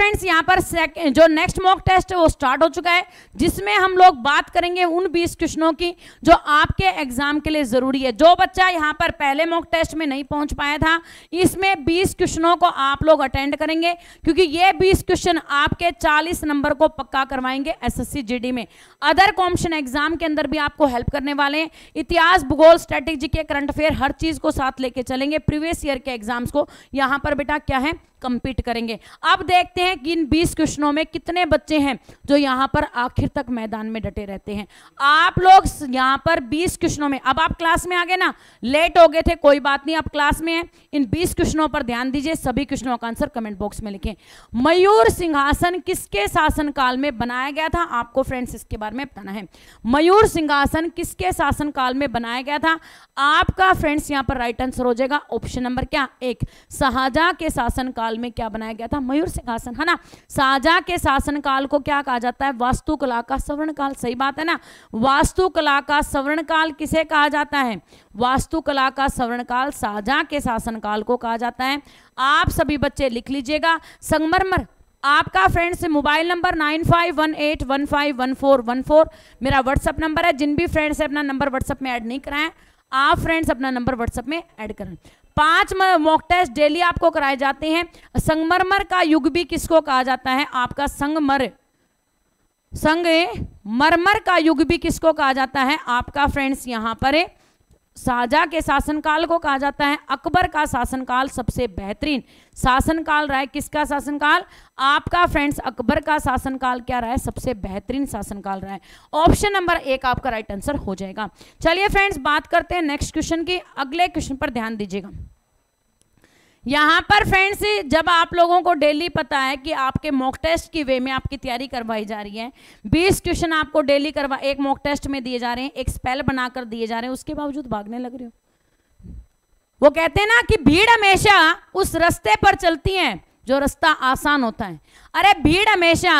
friends यहाँ पर जो नेक्स्ट मॉक टेस्ट है वो स्टार्ट हो चुका है जिसमें हम लोग बात करेंगे उन 20 क्वेश्चनों की जो आपके एग्जाम के लिए ज़रूरी है जो बच्चा यहाँ पर पहले मॉक टेस्ट में नहीं पहुंच पाया था इसमें 20 क्वेश्चनों को आप लोग अटेंड करेंगे क्योंकि ये 20 क्वेश्चन आपके 40 नंबर को पक्का करवाएंगे एस एस में अदर कॉम्पिटिशन एग्जाम के अंदर भी आपको हेल्प करने वाले हैं इतिहास भूगोल स्ट्रेटेजी के करंट अफेयर हर चीज को साथ लेके चलेंगे प्रीवियस ईयर के एग्जाम्स को यहां पर बेटा क्या है कंपीट करेंगे अब देखते हैं कि इन 20 क्वेश्चनों में कितने बच्चे हैं जो यहां पर आखिर तक मैदान में डटे रहते हैं आप लोग यहां पर 20 क्वेश्चनों में अब आप क्लास में आ गए ना लेट हो गए थे कोई बात नहीं आप क्लास में हैं इन 20 क्वेश्चनों पर ध्यान दीजिए सभी क्वेश्चनों का आंसर कमेंट बॉक्स में लिखें मयूर सिंहासन किसके शासनकाल में बनाया गया था आपको फ्रेंड्स इसके बारे बारे में बताना है मयूर सिंहासन किसके शासनकाल में बनाया गया था आपका फ्रेंड्स यहाँ पर राइट आंसर हो जाएगा ऑप्शन नंबर क्या एक शाहजहां के शासनकाल में क्या बनाया गया था मयूर सिंहासन है ना शाहजहां के शासनकाल को क्या कहा जाता है वास्तुकला का सवर्ण काल सही बात है ना वास्तुकला का सवर्ण काल किसे कहा जाता है वास्तुकला का सवर्ण काल शाहजहां के शासनकाल को कहा जाता है आप सभी बच्चे लिख लीजिएगा संगमरमर आपका friends mobile number nine five one eight one five one four one four मेरा व्हाट्सअप नंबर है जिन भी फ्रेंड्स है अपना नंबर व्हाट्सअप में ऐड नहीं कराएं आप फ्रेंड्स अपना नंबर व्हाट्सअप में ऐड करें पांच मॉक टेस्ट डेली आपको कराए जाते हैं संगमरमर का युग भी किसको कहा जाता है आपका संगमर संग मरमर का युग भी किसको कहा जाता है आपका फ्रेंड्स यहां पर है साजा के शासनकाल को कहा जाता है अकबर का शासनकाल सबसे बेहतरीन शासनकाल रहा है किसका शासनकाल आपका फ्रेंड्स अकबर का शासनकाल क्या रहा है सबसे बेहतरीन शासनकाल रहा है ऑप्शन नंबर एक आपका राइट आंसर हो जाएगा चलिए फ्रेंड्स बात करते हैं नेक्स्ट क्वेश्चन की अगले क्वेश्चन पर ध्यान दीजिएगा यहाँ पर फ्रेंड्स जब आप लोगों को डेली पता है कि आपके मॉक टेस्ट की वे में आपकी तैयारी करवाई जा रही है 20 क्वेश्चन आपको डेली करवा एक मॉक टेस्ट में दिए जा रहे हैं एक स्पेल बनाकर दिए जा रहे हैं उसके बावजूद भागने लग रहे हो वो कहते हैं ना कि भीड़ हमेशा उस रस्ते पर चलती है जो रास्ता आसान होता है अरे भीड़ हमेशा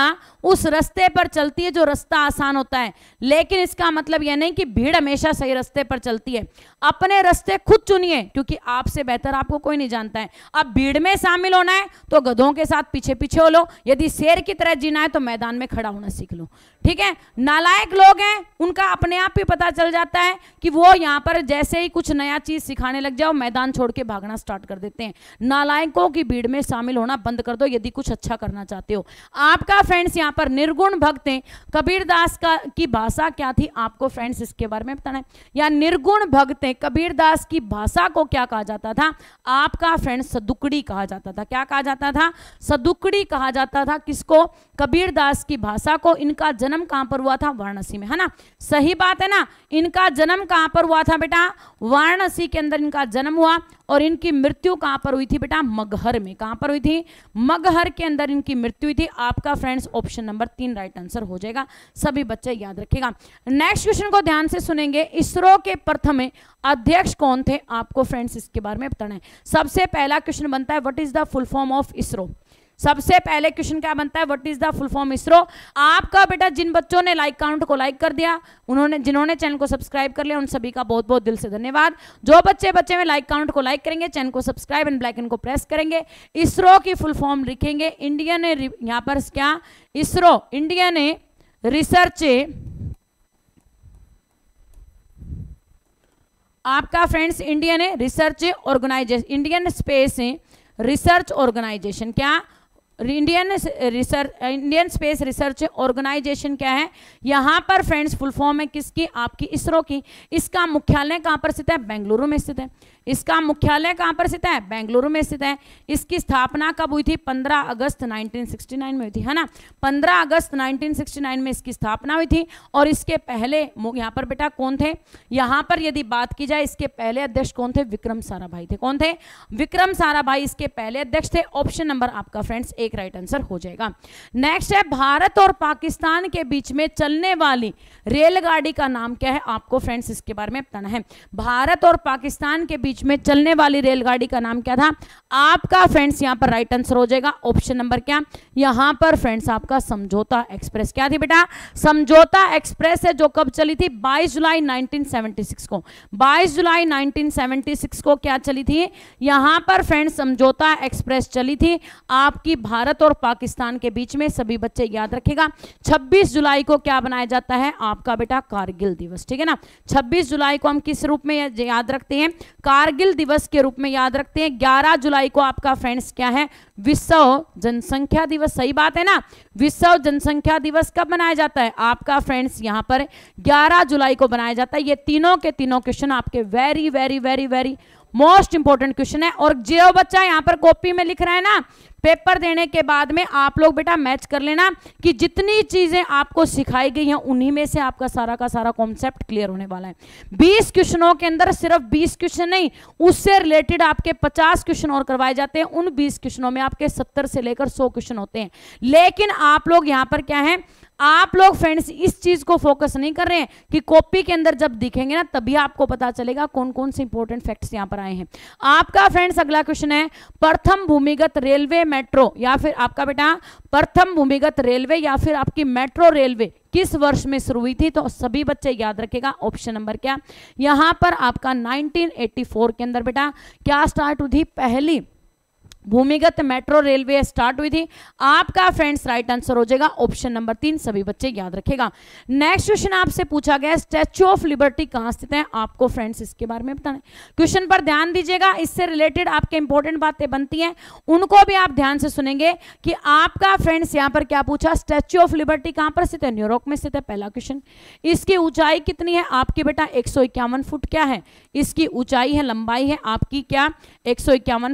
उस रास्ते पर चलती है जो रास्ता आसान होता है लेकिन इसका मतलब यह नहीं कि भीड़ हमेशा सही रास्ते पर चलती है अपने रास्ते खुद चुनिए क्योंकि आपसे बेहतर आपको कोई नहीं जानता है अब भीड़ में शामिल होना है तो गधों के साथ पीछे पीछे हो लो यदि शेर की तरह जीना है तो मैदान में खड़ा होना सीख लो ठीक है नालायक लोग हैं उनका अपने आप ही पता चल जाता है कि वो यहाँ पर जैसे ही कुछ नया चीज सिखाने लग जाओ मैदान छोड़ के भागना स्टार्ट कर देते हैं नालायकों की भीड़ में शामिल होना बंद कर दो यदि कुछ अच्छा करना चाहते जाते हो आपका फ्रेंड्स यहाँ पर निर्गुण भक्त है कबीरदास का की भाषा क्या थी आपको फ्रेंड्स इसके बारे में बताना है या निर्गुण भक्त है कबीरदास की भाषा को क्या कहा जाता था आपका फ्रेंड्स सदुकड़ी कहा जाता था क्या कहा जाता था सदुकड़ी कहा जाता था किसको कबीरदास की भाषा को इनका जन्म कहाँ पर हुआ था वाराणसी में है ना सही बात है ना इनका जन्म कहाँ पर हुआ था बेटा वाराणसी के अंदर इनका जन्म हुआ और इनकी मृत्यु कहाँ पर हुई थी बेटा मगहर में कहाँ पर हुई थी मगहर के अंदर इनकी मृत्यु मृत्यु हुई थी आपका फ्रेंड्स ऑप्शन नंबर तीन राइट आंसर हो जाएगा सभी बच्चे याद रखेगा नेक्स्ट क्वेश्चन को ध्यान से सुनेंगे इसरो के प्रथम अध्यक्ष कौन थे आपको फ्रेंड्स इसके बारे में बताना है सबसे पहला क्वेश्चन बनता है what is the full form of ISRO सबसे पहले क्वेश्चन क्या बनता है what is the full form ISRO आपका बेटा जिन बच्चों ने लाइक काउंट को लाइक कर दिया उन्होंने जिन्होंने चैनल को सब्सक्राइब कर लिया उन सभी का बहुत बहुत दिल से धन्यवाद जो बच्चे बच्चे में लाइक काउंट को लाइक करेंगे चैनल को सब्सक्राइब एंड ब्लैकन को प्रेस करेंगे इसरो की फुल फॉर्म लिखेंगे ने यहां पर क्या इसरो इंडियन रिसर्च आपका friends Indian research organisation Indian space research organisation क्या Indian research Indian space research organisation क्या है यहाँ पर फ्रेंड्स फुल फॉर्म है किसकी आपकी इसरो की इसका मुख्यालय कहाँ पर स्थित है बेंगलुरु में स्थित है इसका मुख्यालय कहाँ पर स्थित है बेंगलुरु में स्थित है इसकी स्थापना कब हुई थी 15 अगस्त 1969 में हुई थी है ना 15 अगस्त 1969 में इसकी स्थापना हुई थी और इसके पहले यहाँ पर बेटा कौन थे यहाँ पर यदि बात की जाए इसके पहले अध्यक्ष कौन थे विक्रम सारा थे कौन थे विक्रम सारा इसके पहले अध्यक्ष थे ऑप्शन नंबर आपका फ्रेंड्स एक राइट आंसर हो जाएगा नेक्स्ट है भारत और पाकिस्तान के बीच में चलने वाली रेलगाड़ी का नाम क्या है आपको फ्रेंड्स इसके बारे में बताना है भारत और पाकिस्तान के बीच बीच में चलने वाली रेलगाड़ी का नाम क्या था आपका फ्रेंड्स यहाँ पर राइट आंसर हो जाएगा ऑप्शन नंबर क्या यहाँ पर फ्रेंड्स आपका समझौता एक्सप्रेस क्या थी बेटा समझौता एक्सप्रेस है जो कब चली थी 22 जुलाई 1976 को 22 जुलाई 1976 को क्या चली थी यहाँ पर फ्रेंड्स समझौता एक्सप्रेस चली थी आपकी भारत और पाकिस्तान के बीच में सभी बच्चे याद रखेगा छब्बीस जुलाई को क्या बनाया जाता है आपका बेटा कारगिल दिवस ठीक है ना छब्बीस जुलाई को हम किस रूप में याद रखते हैं कार कारगिल दिवस के रूप में याद रखते हैं 11 जुलाई को आपका फ्रेंड्स क्या है विश्व जनसंख्या दिवस सही बात है ना विश्व जनसंख्या दिवस कब मनाया जाता है आपका फ्रेंड्स यहां पर 11 जुलाई को मनाया जाता है ये तीनों के तीनों क्वेश्चन आपके very very very very most important question है और जो बच्चा यहाँ पर कॉपी में लिख रहा है ना पेपर देने के बाद में आप लोग बेटा मैच कर लेना कि जितनी चीजें आपको सिखाई गई हैं उन्हीं में से आपका सारा का सारा कॉन्सेप्ट क्लियर होने वाला है 20 क्वेश्चनों के अंदर सिर्फ 20 क्वेश्चन नहीं उससे रिलेटेड आपके 50 क्वेश्चन और करवाए जाते हैं उन 20 क्वेश्चनों में आपके 70 से लेकर 100 क्वेश्चन होते हैं लेकिन आप लोग यहाँ पर क्या है आप लोग फ्रेंड्स इस चीज को फोकस नहीं कर रहे हैं कि कॉपी के अंदर जब दिखेंगे ना तभी आपको पता चलेगा कौन कौन से इंपॉर्टेंट फैक्ट्स यहां पर आए हैं आपका फ्रेंड्स अगला क्वेश्चन है प्रथम भूमिगत रेलवे मेट्रो या फिर आपका बेटा प्रथम भूमिगत रेलवे या फिर आपकी मेट्रो रेलवे किस वर्ष में शुरू हुई थी तो सभी बच्चे याद रखेगा ऑप्शन नंबर क्या यहां पर आपका नाइनटीन के अंदर बेटा क्या स्टार्ट हुई थी पहली भूमिगत मेट्रो रेलवे स्टार्ट हुई थी आपका फ्रेंड्स राइट आंसर हो जाएगा ऑप्शन नंबर तीन सभी बच्चे याद रखेगा नेक्स्ट क्वेश्चन आपसे पूछा गया स्टैच्यू ऑफ लिबर्टी कहां स्थित है आपको फ्रेंड्स इसके बारे में बताने क्वेश्चन पर ध्यान दीजिएगा इससे रिलेटेड आपके इंपॉर्टेंट बातें बनती हैं उनको भी आप ध्यान से सुनेंगे कि आपका फ्रेंड्स यहां पर क्या पूछा स्टैच्यू ऑफ लिबर्टी कहां पर स्थित है न्यूयॉर्क में स्थित है पहला क्वेश्चन इसकी ऊंचाई कितनी है आपकी बेटा एक फुट क्या है इसकी ऊंचाई है लंबाई है आपकी क्या एक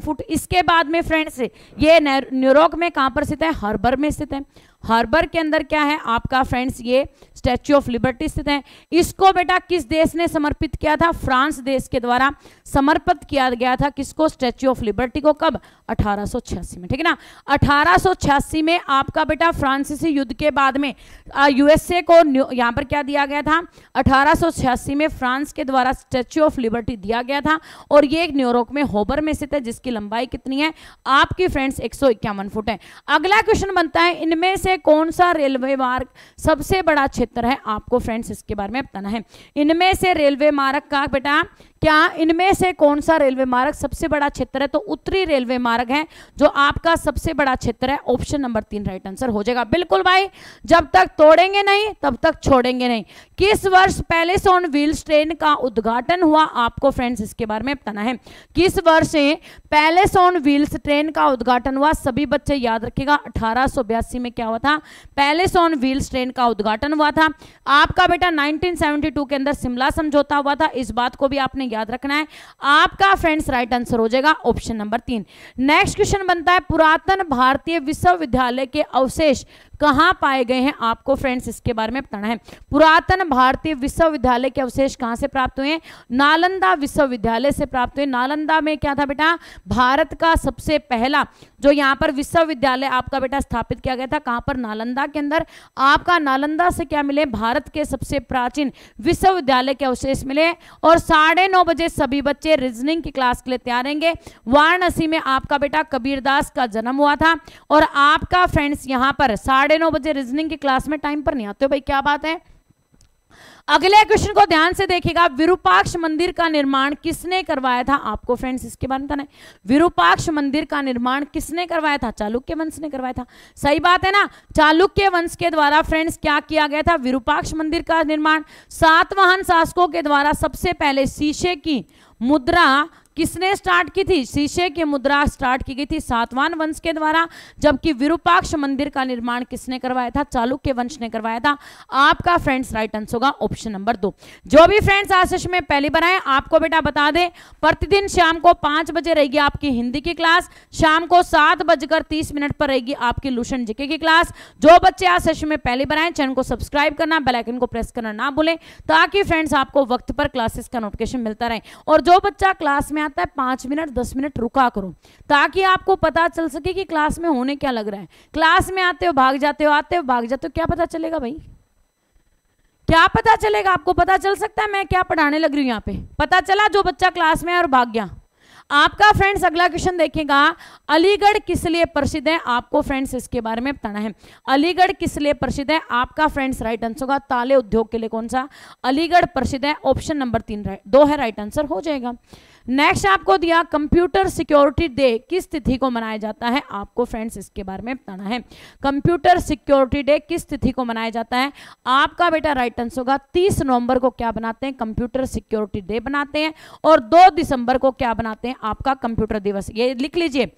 फुट इसके बाद में फ्रेंड्स ये न्यूयॉर्क में कहाँ पर स्थित है हर्बर में स्थित है हार्बर के अंदर क्या है आपका फ्रेंड्स ये स्टैच्यू ऑफ लिबर्टी स्थित है इसको बेटा किस देश ने समर्पित किया था फ्रांस देश के द्वारा समर्पित किया गया था किसको स्टैच्यू ऑफ लिबर्टी को कब 1886 में ठीक है ना 1886 में आपका बेटा फ्रांसीसी युद्ध के बाद में यूएसए को यहाँ पर क्या दिया गया था अठारह में फ्रांस के द्वारा स्टैच्यू ऑफ लिबर्टी दिया गया था और ये न्यूरोक में होबर में स्थित है जिसकी लंबाई कितनी है आपकी फ्रेंड्स एक फुट है अगला क्वेश्चन बनता है इनमें से में कौन सा रेलवे मार्ग सबसे बड़ा क्षेत्र है आपको फ्रेंड्स इसके बारे में बताना है इनमें से रेलवे मार्ग का बेटा क्या इनमें से कौन सा रेलवे मार्ग सबसे बड़ा क्षेत्र है तो उत्तरी रेलवे मार्ग है जो आपका सबसे बड़ा क्षेत्र है ऑप्शन नंबर तीन राइट आंसर हो जाएगा बिल्कुल भाई जब तक तोड़ेंगे नहीं तब तक छोड़ेंगे नहीं किस वर्ष पैलेस ऑन व्हील्स ट्रेन का उद्घाटन हुआ आपको फ्रेंड्स इसके बारे में बताना है किस वर्ष पैलेस ऑन व्हील्स ट्रेन का उद्घाटन हुआ सभी बच्चे याद रखेगा अठारह में क्या हुआ था पैलेस ऑन व्हील्स ट्रेन का उद्घाटन हुआ था आपका बेटा नाइनटीन के अंदर शिमला समझौता हुआ था इस बात को भी आपने याद रखना है आपका फ्रेंड्स राइट आंसर हो जाएगा ऑप्शन नंबर तीन नेक्स्ट क्वेश्चन बनता है पुरातन भारतीय विश्वविद्यालय के अवशेष कहाँ पाए गए हैं आपको फ्रेंड्स इसके बारे में बताना है पुरातन भारतीय विश्वविद्यालय के अवशेष कहाँ से प्राप्त हुए नालंदा विश्वविद्यालय से प्राप्त हुए नालंदा में क्या था बेटा भारत का सबसे पहला जो यहाँ पर विश्वविद्यालय आपका बेटा स्थापित किया गया था कहाँ पर नालंदा के अंदर आपका नालंदा से क्या मिले भारत के सबसे प्राचीन विश्वविद्यालय के अवशेष मिले और साढ़े नौ बजे सभी बच्चे रीजनिंग की क्लास के लिए तैयार रहेंगे वाराणसी में आपका बेटा कबीरदास का जन्म हुआ था और आपका फ्रेंड्स यहाँ पर साढ़े साढ़े नौ बजे रीजनिंग की क्लास में टाइम पर नहीं आते हो भाई क्या बात है अगले क्वेश्चन को ध्यान से देखिएगा विरूपाक्ष मंदिर का निर्माण किसने करवाया था आपको फ्रेंड्स इसके बारे में पता विरूपाक्ष मंदिर का निर्माण किसने करवाया था चालुक्य वंश ने करवाया था सही बात है ना चालुक्य वंश के द्वारा फ्रेंड्स क्या किया गया था विरूपाक्ष मंदिर का निर्माण सातवाहन शासकों के द्वारा सबसे पहले शीशे की मुद्रा किसने स्टार्ट की थी शीशे की मुद्रा स्टार्ट की गई थी सातवान वंश के द्वारा जबकि विरूपाक्ष मंदिर का निर्माण किसने करवाया था चालुक्य वंश ने करवाया था आपका फ्रेंड्स राइट आंसर होगा ऑप्शन नंबर दो जो भी फ्रेंड्स आशीष में पहली बनाए आपको बेटा बता दें प्रतिदिन शाम को पांच बजे रहेगी आपकी हिंदी की क्लास शाम को सात बजकर तीस मिनट पर रहेगी आपकी लूषण जीके की क्लास जो बच्चे आशीष सेशन में पहले बनाए चैनल को सब्सक्राइब करना बेलाइकन को प्रेस करना ना भूलें ताकि फ्रेंड्स आपको वक्त पर क्लासेस का नोटिफिकेशन मिलता रहे और जो बच्चा क्लास में में आता है पांच मिनट दस मिनट रुका करो ताकि आपको पता चल सके कि क्लास में होने क्या लग रहा है क्लास में आते हो भाग जाते हो आते हो भाग जाते हो क्या पता चलेगा भाई क्या पता चलेगा आपको पता चल सकता है मैं क्या पढ़ाने लग रही हूँ यहाँ पे पता चला जो बच्चा क्लास में है और भाग गया आपका फ्रेंड्स अगला क्वेश्चन देखेगा अलीगढ़ किस लिए प्रसिद्ध है आपको फ्रेंड्स इसके बारे में बताना है अलीगढ़ किस लिए प्रसिद्ध है आपका फ्रेंड्स राइट आंसर होगा ताले उद्योग के लिए कौन सा अलीगढ़ प्रसिद्ध है ऑप्शन नंबर तीन दो है राइट आंसर हो जाएगा नेक्स्ट आपको दिया कंप्यूटर सिक्योरिटी डे किस तिथि को मनाया जाता है आपको फ्रेंड्स इसके बारे में बताना है कंप्यूटर सिक्योरिटी डे किस तिथि को मनाया जाता है आपका बेटा राइट आंसर होगा तीस नवंबर को क्या बनाते हैं कंप्यूटर सिक्योरिटी डे बनाते हैं और दो दिसंबर को क्या बनाते हैं आपका कंप्यूटर दिवस ये लिख लीजिए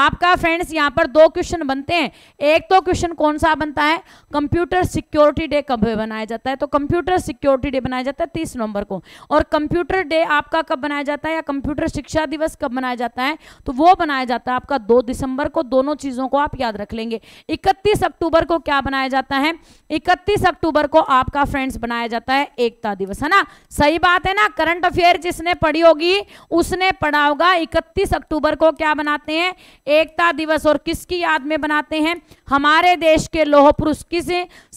आपका फ्रेंड्स यहाँ पर दो क्वेश्चन बनते हैं एक तो क्वेश्चन कौन सा बनता है कंप्यूटर सिक्योरिटी डे कब बनाया जाता है तो कंप्यूटर सिक्योरिटी डे बनाया जाता है तीस नवंबर को और कंप्यूटर डे आपका कब बनाया जाता है या कंप्यूटर शिक्षा दिवस कब मनाया जाता है तो वो मनाया जाता है आपका दो दिसंबर को दोनों चीज़ों को आप याद रख लेंगे इकतीस अक्टूबर को क्या बनाया जाता है इकतीस अक्टूबर को आपका फ्रेंड्स बनाया जाता है एकता दिवस है ना सही बात है ना करंट अफेयर जिसने पढ़ी होगी उसने पढ़ा होगा इकतीस अक्टूबर को क्या बनाते हैं एकता दिवस और किसकी याद में बनाते हैं हमारे देश के लोह पुरुष किस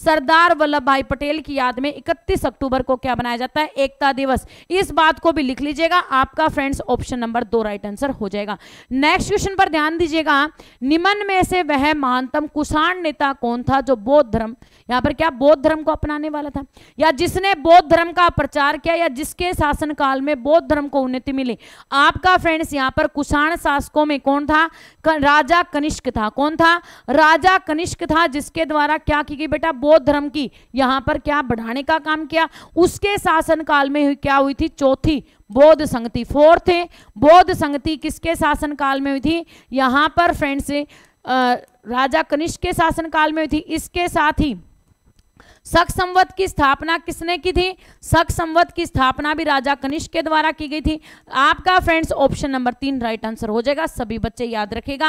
सरदार वल्लभ भाई पटेल की याद में इकतीस अक्टूबर को क्या बनाया जाता है एकता दिवस इस बात को भी लिख लीजिएगा आपका फ्रेंड फ्रेंड्स ऑप्शन नंबर दो राइट आंसर हो जाएगा नेक्स्ट क्वेश्चन पर ध्यान दीजिएगा निम्न में से वह महानतम कुषाण नेता कौन था जो बौद्ध धर्म यहाँ पर क्या बौद्ध धर्म को अपनाने वाला था या जिसने बौद्ध धर्म का प्रचार किया या जिसके शासनकाल में बौद्ध धर्म को उन्नति मिली आपका फ्रेंड्स यहाँ पर कुषाण शासकों में कौन था राजा कनिष्क था कौन था राजा कनिष्क था जिसके द्वारा क्या की गई बेटा बौद्ध धर्म की यहाँ पर क्या बढ़ाने का काम किया उसके शासनकाल में क्या हुई थी चौथी बौद्ध संगति फोर्थ बौद्ध संगति किसके शासनकाल में हुई थी यहाँ पर फ्रेंड्स राजा कनिष्क के शासनकाल में हुई थी इसके साथ ही सख संवत की स्थापना किसने की थी सख संवत की स्थापना भी राजा कनिष्क के द्वारा की गई थी आपका फ्रेंड्स ऑप्शन नंबर तीन राइट आंसर हो जाएगा सभी बच्चे याद रखेगा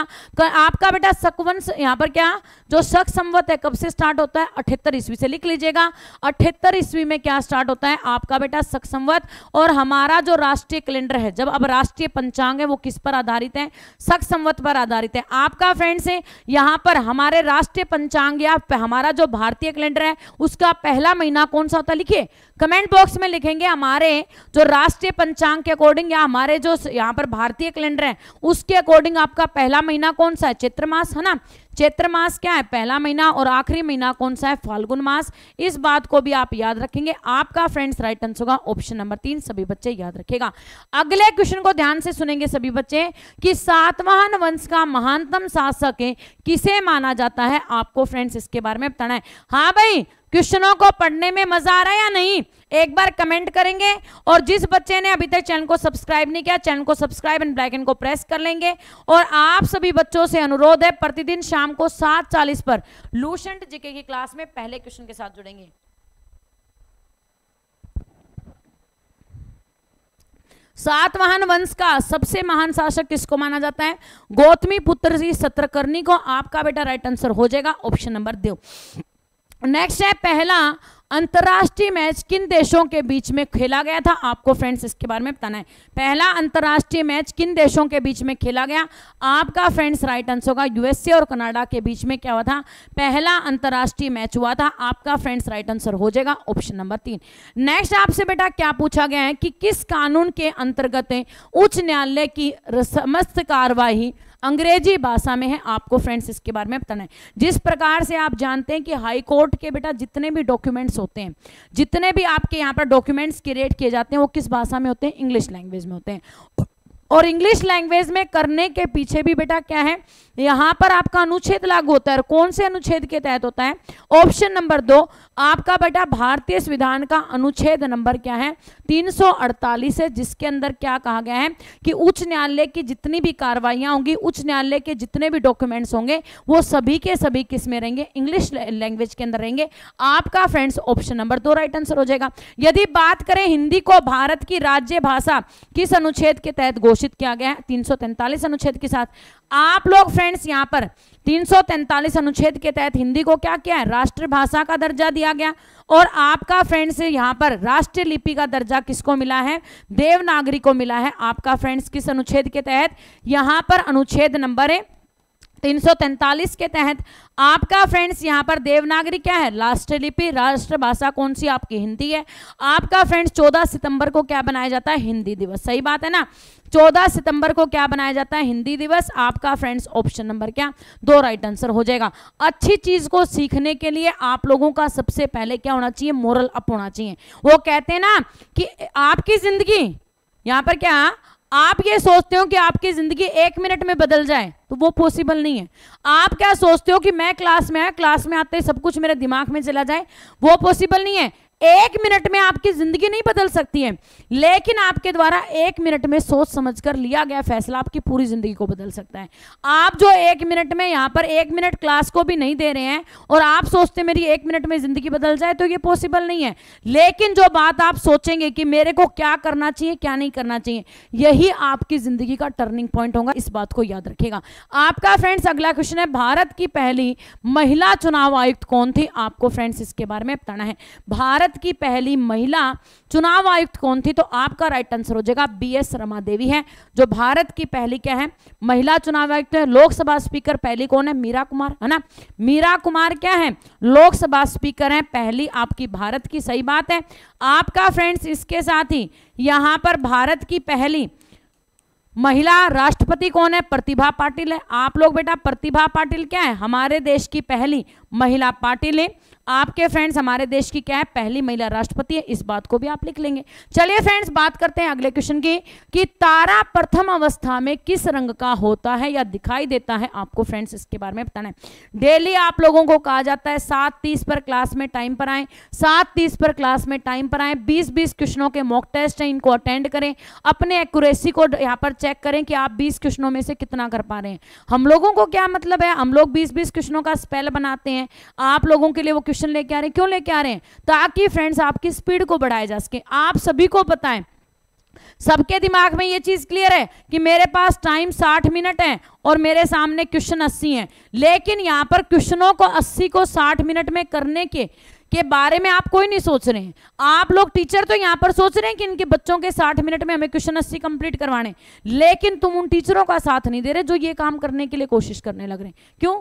आपका बेटा सकवंश यहाँ पर क्या जो सख संवत है कब से स्टार्ट होता है अठहत्तर ईस्वी से लिख लीजिएगा अठहत्तर ईस्वी में क्या स्टार्ट होता है आपका बेटा सख संवत और हमारा जो राष्ट्रीय कैलेंडर है जब अब राष्ट्रीय पंचांग है वो किस पर आधारित है सख संवत पर आधारित है आपका फ्रेंड्स यहाँ पर हमारे राष्ट्रीय पंचांग या हमारा जो भारतीय कैलेंडर है उसका पहला महीना कौन सा होता है लिखिए कमेंट बॉक्स में लिखेंगे हमारे जो राष्ट्रीय पंचांग के अकॉर्डिंग या हमारे जो यहाँ पर भारतीय कैलेंडर है उसके अकॉर्डिंग आपका पहला महीना कौन सा है चित्र मास है ना चैत्र मास क्या है पहला महीना और आखिरी महीना कौन सा है फाल्गुन मास इस बात को भी आप याद रखेंगे आपका फ्रेंड्स राइट आंसर होगा ऑप्शन नंबर तीन सभी बच्चे याद रखेगा अगले क्वेश्चन को ध्यान से सुनेंगे सभी बच्चे कि सातवाहन वंश का महानतम शासक किसे माना जाता है आपको फ्रेंड्स इसके बारे में बताना है हाँ भाई क्वेश्चनों को पढ़ने में मजा आ रहा है या नहीं एक बार कमेंट करेंगे और जिस बच्चे ने अभी तक चैनल को सब्सक्राइब नहीं किया चैनल को सब्सक्राइब एंड ब्लैकन को प्रेस कर लेंगे और आप सभी बच्चों से अनुरोध है प्रतिदिन शाम को सात चालीस पर लूशंट जीके की क्लास में पहले क्वेश्चन के साथ जुड़ेंगे सात महान वंश का सबसे महान शासक किसको माना जाता है गौतमी पुत्र जी सत्रकर्णी को आपका बेटा राइट आंसर हो जाएगा ऑप्शन नंबर दो नेक्स्ट है पहला अंतर्राष्ट्रीय मैच किन देशों के बीच में खेला गया था आपको फ्रेंड्स इसके बारे में बताना है पहला अंतर्राष्ट्रीय मैच किन देशों के बीच में खेला गया आपका फ्रेंड्स राइट आंसर होगा यूएसए और कनाडा के बीच में क्या हुआ था पहला अंतर्राष्ट्रीय मैच हुआ था आपका फ्रेंड्स राइट आंसर हो जाएगा ऑप्शन नंबर तीन नेक्स्ट आपसे बेटा क्या पूछा गया है कि किस कानून के अंतर्गत उच्च न्यायालय की समस्त कार्यवाही अंग्रेजी भाषा में है आपको फ्रेंड्स इसके बारे में बताना है जिस प्रकार से आप जानते हैं कि हाई कोर्ट के बेटा जितने भी डॉक्यूमेंट्स होते हैं जितने भी आपके यहाँ पर डॉक्यूमेंट्स क्रिएट किए जाते हैं वो किस भाषा में होते हैं इंग्लिश लैंग्वेज में होते हैं और इंग्लिश लैंग्वेज में करने के पीछे भी बेटा क्या है यहां पर आपका अनुच्छेद लागू होता है और कौन से अनुच्छेद के तहत होता है ऑप्शन नंबर दो आपका बेटा भारतीय संविधान का अनुच्छेद नंबर क्या है 348 है जिसके अंदर क्या कहा गया है कि उच्च न्यायालय की जितनी भी कार्रवाई होंगी उच्च न्यायालय के जितने भी डॉक्यूमेंट्स होंगे वो सभी के सभी किस में रहेंगे इंग्लिश लैंग्वेज के अंदर रहेंगे आपका फ्रेंड्स ऑप्शन नंबर दो राइट आंसर हो जाएगा यदि बात करें हिंदी को भारत की राज्य भाषा किस अनुच्छेद के तहत घोषित किया गया है तीन अनुच्छेद के साथ आप लोग फ्रेंड्स यहाँ पर तीन अनुच्छेद के तहत हिंदी को क्या किया है राष्ट्रभाषा का दर्जा दिया गया और आपका फ्रेंड्स यहाँ पर राष्ट्रीय लिपि का दर्जा किसको मिला है देवनागरी को मिला है आपका फ्रेंड्स किस अनुच्छेद के तहत यहाँ पर अनुच्छेद नंबर है तीन के तहत आपका फ्रेंड्स यहाँ पर देवनागरी क्या है राष्ट्रलिपि राष्ट्रभाषा कौन सी आपकी हिंदी है आपका फ्रेंड्स 14 सितंबर को क्या बनाया जाता है हिंदी दिवस सही बात है ना 14 सितंबर को क्या बनाया जाता है हिंदी दिवस आपका फ्रेंड्स ऑप्शन नंबर क्या दो राइट आंसर हो जाएगा अच्छी चीज को सीखने के लिए आप लोगों का सबसे पहले क्या होना चाहिए मोरल अप होना चाहिए वो कहते हैं ना कि आपकी जिंदगी यहाँ पर क्या आप ये सोचते हो कि आपकी जिंदगी एक मिनट में बदल जाए तो वो पॉसिबल नहीं है आप क्या सोचते हो कि मैं क्लास में आया क्लास में आते ही सब कुछ मेरे दिमाग में चला जाए वो पॉसिबल नहीं है एक मिनट में आपकी जिंदगी नहीं बदल सकती है लेकिन आपके द्वारा एक मिनट में सोच समझकर लिया गया फैसला आपकी पूरी जिंदगी को बदल सकता है आप जो एक मिनट में यहां पर एक मिनट क्लास को भी नहीं दे रहे हैं और आप सोचते मेरी एक मिनट में जिंदगी बदल जाए तो ये पॉसिबल नहीं है लेकिन जो बात आप सोचेंगे कि मेरे को क्या करना चाहिए क्या नहीं करना चाहिए यही आपकी जिंदगी का टर्निंग पॉइंट होगा इस बात को याद रखेगा आपका फ्रेंड्स अगला क्वेश्चन है भारत की पहली महिला चुनाव आयुक्त कौन थी आपको फ्रेंड्स इसके बारे में बताना है भारत भारत की पहली महिला चुनाव आयुक्त कौन थी तो आपका राइट आंसर हो जाएगा बी एस रमा देवी है जो भारत की पहली क्या है महिला चुनाव आयुक्त है लोकसभा स्पीकर पहली कौन है मीरा कुमार है ना मीरा कुमार क्या है लोकसभा स्पीकर है पहली आपकी भारत की सही बात है आपका फ्रेंड्स इसके साथ ही यहां पर भारत की पहली महिला राष्ट्रपति कौन है प्रतिभा पाटिल है आप लोग बेटा प्रतिभा पाटिल क्या है हमारे देश की पहली महिला पाटिल है आपके फ्रेंड्स हमारे देश की क्या है पहली महिला राष्ट्रपति है इस बात को भी आप लिख लेंगे चलिए फ्रेंड्स बात करते हैं अगले क्वेश्चन की कि तारा प्रथम अवस्था में किस रंग का होता है या दिखाई देता है आपको फ्रेंड्स इसके बारे में बताना है डेली आप लोगों को कहा जाता है सात तीस पर क्लास में टाइम पर आए सात तीस पर क्लास में टाइम पर आए बीस बीस क्वेश्चनों के मॉक टेस्ट हैं इनको अटेंड करें अपने एक्यूरेसी को यहाँ पर चेक करें कि आप बीस क्वेश्चनों में से कितना कर पा रहे हैं हम लोगों को क्या मतलब है हम लोग बीस बीस क्वेश्चनों का स्पेल बनाते हैं आप लोगों के लिए वो क्वेश्चन लेके आ रहे हैं क्यों लेके आ रहे हैं ताकि फ्रेंड्स आपकी स्पीड को बढ़ाया जा सके आप सभी को पता है सबके दिमाग में ये चीज क्लियर है कि मेरे पास टाइम साठ मिनट है और मेरे सामने क्वेश्चन अस्सी है लेकिन यहां पर क्वेश्चनों को 80 को 60 मिनट में करने के के बारे में आप कोई नहीं सोच रहे हैं आप लोग टीचर तो यहाँ पर सोच रहे हैं कि इनके बच्चों के 60 मिनट में हमें क्वेश्चन 80 कंप्लीट करवाने लेकिन तुम उन टीचरों का साथ नहीं दे रहे जो ये काम करने के लिए कोशिश करने लग रहे हैं क्यों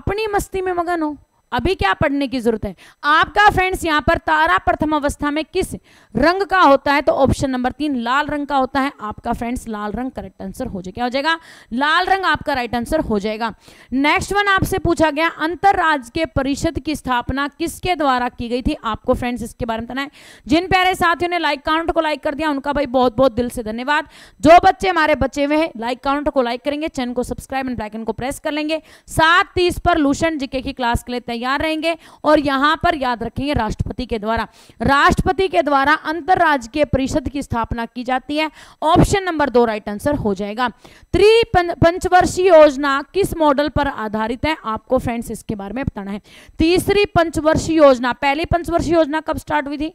अपनी मस्ती में मगन हो अभी क्या पढ़ने की जरूरत है आपका फ्रेंड्स यहां पर तारा प्रथम अवस्था में किस रंग का होता है तो ऑप्शन नंबर तीन लाल रंग का होता है आपका फ्रेंड्स लाल रंग करेक्ट आंसर हो जाएगा क्या हो जाएगा लाल रंग आपका राइट आंसर हो जाएगा नेक्स्ट वन आपसे पूछा गया अंतरराज के परिषद की स्थापना किसके द्वारा की गई थी आपको फ्रेंड्स इसके बारे में बताना जिन प्यारे साथियों ने लाइक काउंट को लाइक कर दिया उनका भाई बहुत बहुत दिल से धन्यवाद जो बच्चे हमारे बचे हुए हैं लाइक काउंट को लाइक करेंगे चैनल को सब्सक्राइब एंड ब्लैकन को प्रेस कर लेंगे सात तीस पर लूशन जीके की क्लास के लिए तैयार रहेंगे और यहां पर याद रखेंगे राष्ट्रपति के द्वारा राष्ट्रपति के द्वारा अंतर्राज्यीय परिषद की स्थापना की जाती है ऑप्शन नंबर दो राइट आंसर हो जाएगा त्रि पंचवर्षीय योजना किस मॉडल पर आधारित है आपको फ्रेंड्स इसके बारे में बताना है तीसरी पंचवर्षीय योजना पहली पंचवर्षीय योजना कब स्टार्ट हुई थी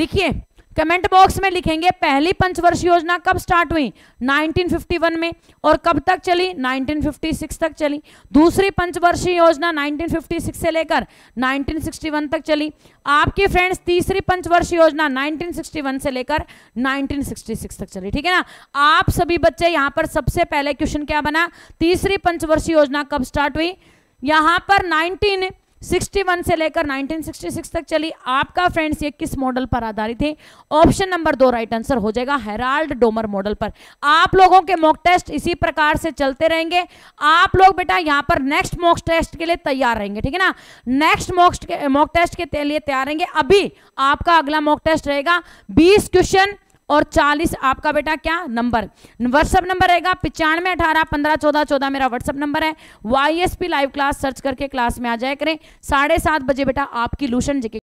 लिखिए कमेंट बॉक्स में लिखेंगे पहली पंचवर्ष योजना कब स्टार्ट हुई 1951 में और कब तक चली 1956 तक चली दूसरी पंचवर्षीय योजना 1956 से लेकर 1961 तक चली आपके फ्रेंड्स तीसरी पंचवर्षीय योजना 1961 से लेकर 1966 तक चली ठीक है ना आप सभी बच्चे यहाँ पर सबसे पहले क्वेश्चन क्या बना तीसरी पंचवर्षीय योजना कब स्टार्ट हुई यहाँ पर नाइनटीन 61 से लेकर 1966 तक चली आपका फ्रेंड्स ये किस मॉडल पर आधारित है ऑप्शन नंबर दो राइट आंसर हो जाएगा हेराल्ड डोमर मॉडल पर आप लोगों के मॉक टेस्ट इसी प्रकार से चलते रहेंगे आप लोग बेटा यहाँ पर नेक्स्ट मॉक टेस्ट के लिए तैयार रहेंगे ठीक है ना नेक्स्ट मॉक मॉक टेस्ट के लिए तैयार रहेंगे अभी आपका अगला मॉक टेस्ट रहेगा बीस क्वेश्चन और चालीस आपका बेटा क्या नंबर व्हाट्सअप नंबर रहेगा पिचानवे अठारह पंद्रह चौदह चौदह मेरा व्हाट्सअप नंबर है Y S P live class search करके क्लास में आ जाया करें साढ़े सात बजे बेटा आपकी लूशन जिके